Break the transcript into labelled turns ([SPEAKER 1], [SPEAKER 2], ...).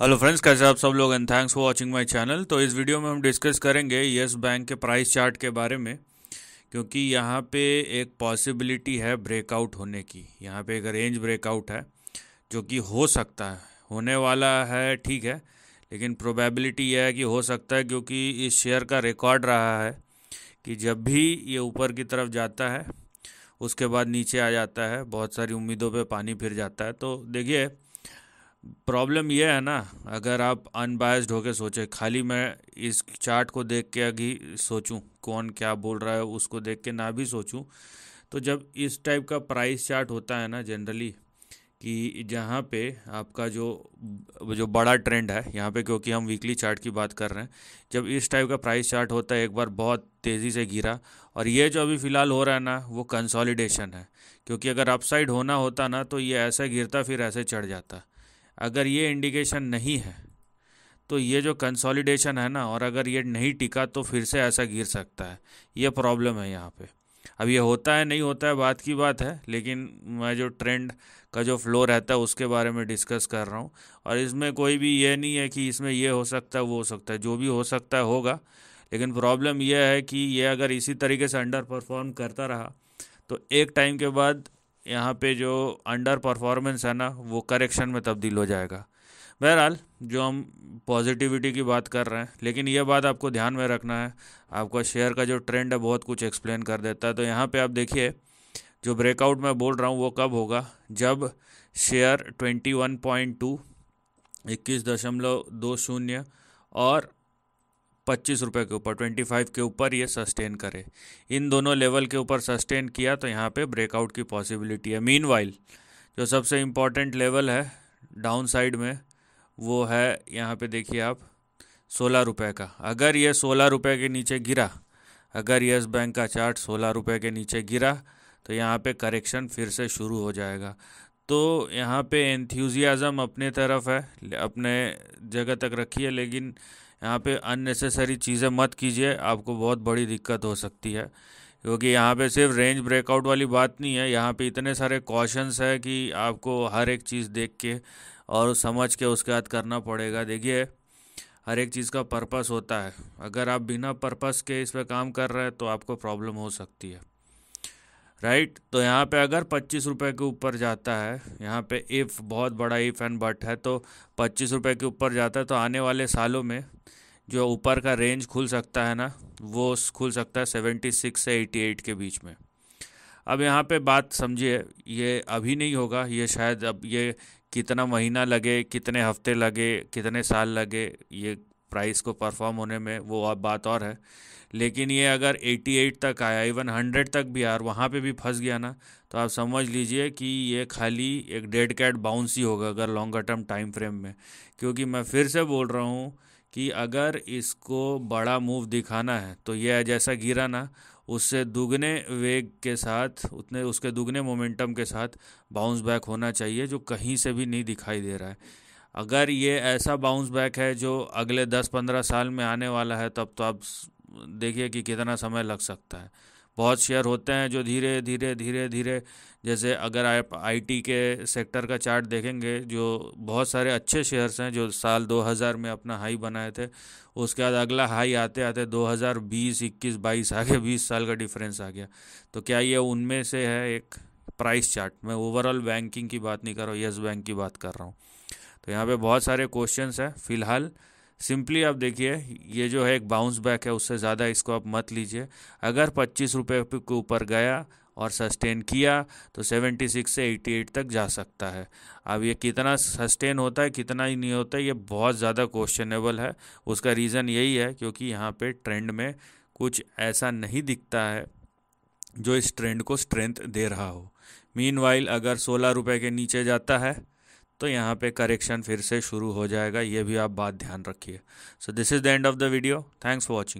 [SPEAKER 1] hello friends कैसे आप सब लोग and thanks for watching my channel तो इस वीडियो में हम डिस्कस करेंगे यस बैंक के प्राइस चार्ट के बारे में क्योंकि यहाँ पे एक पॉसिबिलिटी है ब्रेकआउट होने की यहाँ पे एक रेंज ब्रेकआउट है जो कि हो सकता है होने वाला है ठीक है लेकिन प्रोबेबिलिटी यह है कि हो सकता है क्योंकि इस शेयर का रिकॉर्ड रहा है कि जब भी ये ऊपर की तरफ जाता है उसके बाद नीचे आ जाता है बहुत सारी उम्मीदों पर पानी फिर जाता है तो देखिए प्रॉब्लम यह है ना अगर आप अनबायस्ड होकर सोचे खाली मैं इस चार्ट को देख के अभी सोचूं कौन क्या बोल रहा है उसको देख के ना भी सोचूं तो जब इस टाइप का प्राइस चार्ट होता है ना जनरली कि जहाँ पे आपका जो जो बड़ा ट्रेंड है यहाँ पे क्योंकि हम वीकली चार्ट की बात कर रहे हैं जब इस टाइप का प्राइस चार्ट होता है एक बार बहुत तेज़ी से गिरा और ये जो अभी फ़िलहाल हो रहा है ना वो कंसोलिडेशन है क्योंकि अगर अपसाइड होना होता ना तो ये ऐसे गिरता फिर ऐसे चढ़ जाता अगर ये इंडिकेशन नहीं है तो ये जो कंसोलिडेशन है ना और अगर ये नहीं टिका तो फिर से ऐसा गिर सकता है ये प्रॉब्लम है यहाँ पे अब ये होता है नहीं होता है बात की बात है लेकिन मैं जो ट्रेंड का जो फ्लो रहता है उसके बारे में डिस्कस कर रहा हूँ और इसमें कोई भी ये नहीं है कि इसमें ये हो सकता है वो हो सकता है जो भी हो सकता है होगा लेकिन प्रॉब्लम यह है कि ये अगर इसी तरीके से अंडर परफॉर्म करता रहा तो एक टाइम के बाद यहाँ पे जो अंडर परफॉर्मेंस है ना वो करेक्शन में तब्दील हो जाएगा बहरहाल जो हम पॉजिटिविटी की बात कर रहे हैं लेकिन ये बात आपको ध्यान में रखना है आपका शेयर का जो ट्रेंड है बहुत कुछ एक्सप्लेन कर देता है तो यहाँ पे आप देखिए जो ब्रेकआउट मैं बोल रहा हूँ वो कब होगा जब share twenty one point two इक्कीस दशमलव दो शून्य और पच्चीस रुपये के ऊपर ट्वेंटी फाइव के ऊपर ये सस्टेन करे इन दोनों लेवल के ऊपर सस्टेन किया तो यहाँ पे ब्रेकआउट की पॉसिबिलिटी है मीन जो सबसे इम्पॉर्टेंट लेवल है डाउन साइड में वो है यहाँ पे देखिए आप सोलह रुपये का अगर ये सोलह रुपये के नीचे गिरा अगर येस बैंक का चार्ट सोलह रुपये के नीचे गिरा तो यहाँ पे करेक्शन फिर से शुरू हो जाएगा तो यहाँ पे एंथ्यूजियाज़म अपने तरफ है अपने जगह तक रखी है लेकिन यहाँ पे अननेसेसरी चीज़ें मत कीजिए आपको बहुत बड़ी दिक्कत हो सकती है क्योंकि यहाँ पे सिर्फ रेंज ब्रेकआउट वाली बात नहीं है यहाँ पे इतने सारे कॉशंस है कि आपको हर एक चीज़ देख के और समझ के उसके बाद करना पड़ेगा देखिए हर एक चीज़ का पर्पस होता है अगर आप बिना पर्पस के इस पर काम कर रहे हैं तो आपको प्रॉब्लम हो सकती है राइट तो यहाँ पे अगर पच्चीस रुपये के ऊपर जाता है यहाँ पे इफ़ बहुत बड़ा इफ़ एंड बट है तो पच्चीस रुपये के ऊपर जाता है तो आने वाले सालों में जो ऊपर का रेंज खुल सकता है ना वो खुल सकता है सेवेंटी सिक्स से एटी एट के बीच में अब यहाँ पे बात समझिए ये अभी नहीं होगा ये शायद अब ये कितना महीना लगे कितने हफ्ते लगे कितने साल लगे ये प्राइस को परफॉर्म होने में वो अब बात और है लेकिन ये अगर 88 तक आया इवन 100 तक भी यार वहाँ पे भी फंस गया ना तो आप समझ लीजिए कि ये खाली एक डेड कैट बाउंस ही होगा अगर लॉन्गर टर्म टाइम फ्रेम में क्योंकि मैं फिर से बोल रहा हूँ कि अगर इसको बड़ा मूव दिखाना है तो यह जैसा गिरा ना उससे दुगने वेग के साथ उतने उसके दुगने मोमेंटम के साथ बाउंस बैक होना चाहिए जो कहीं से भी नहीं दिखाई दे रहा है अगर ये ऐसा बाउंस बैक है जो अगले दस पंद्रह साल में आने वाला है तब तो आप देखिए कि कितना समय लग सकता है बहुत शेयर होते हैं जो धीरे धीरे धीरे धीरे जैसे अगर आप आईटी के सेक्टर का चार्ट देखेंगे जो बहुत सारे अच्छे शेयर्स हैं जो साल 2000 में अपना हाई बनाए थे उसके बाद अगला हाई आते आते 2020 21 22 आगे 20 साल का डिफरेंस आ गया तो क्या ये उनमें से है एक प्राइस चार्ट मैं ओवरऑल बैंकिंग की बात नहीं कर रहा हूँ येस बैंक की बात कर रहा हूँ तो यहाँ पे बहुत सारे क्वेश्चन है फिलहाल सिंपली आप देखिए ये जो है एक बाउंस बैक है उससे ज़्यादा इसको आप मत लीजिए अगर पच्चीस रुपये के ऊपर गया और सस्टेन किया तो 76 से 88 तक जा सकता है अब ये कितना सस्टेन होता है कितना ही नहीं होता है ये बहुत ज़्यादा क्वेश्चनेबल है उसका रीज़न यही है क्योंकि यहाँ पे ट्रेंड में कुछ ऐसा नहीं दिखता है जो इस ट्रेंड को स्ट्रेंथ दे रहा हो मीन अगर सोलह रुपये के नीचे जाता है तो यहाँ पे करेक्शन फिर से शुरू हो जाएगा ये भी आप बात ध्यान रखिए so this is the end of the video thanks for watching